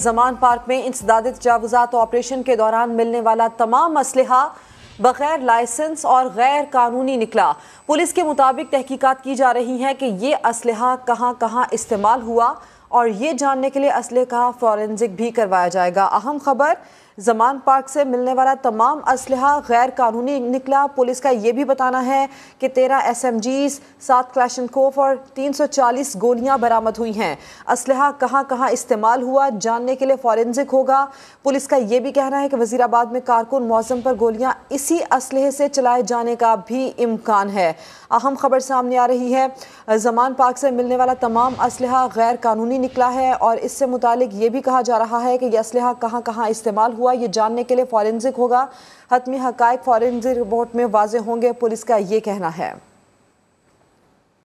Zaman park में इंसदाद तजावजात operation के दौरान मिलने वाला तमाम असलहा बगैर लाइसेंस और गैर कानूनी निकला पुलिस के मुताबिक तहकीकात की जा रही है कि ये असलहा कहाँ कहाँ इस्तेमाल हुआ और ये जानने के लिए असलहे का फॉरेंसिक भी करवाया जाएगा अहम खबर जमान पार्क से मिलने वाला तमाम असलहा गैर कानूनी निकला पुलिस का ये भी बताना है कि तेरह एस एम जीज सात क्लैशनकोफ और तीन सौ चालीस गोलियाँ बरामद हुई हैं असलहा कहाँ कहाँ इस्तेमाल हुआ जानने के लिए फॉरेंसिक होगा पुलिस का ये भी कहना है कि वजीराबाद में कारकुन मौसम पर गोलियाँ इसी असलहे से चलाए जाने का भी इम्कान है अहम खबर सामने आ रही है जमान पार्क से मिलने वाला तमाम असलहा गैर कानूनी निकला है और इससे मुतल ये भी कहा जा रहा है कि यह असलहा कहाँ कहाँ इस्तेमाल हुआ हुआ ये जानने के लिए फॉरेंसिक होगा हतमी हकायक फॉरेंसिक रिपोर्ट में वाजे होंगे पुलिस का ये कहना है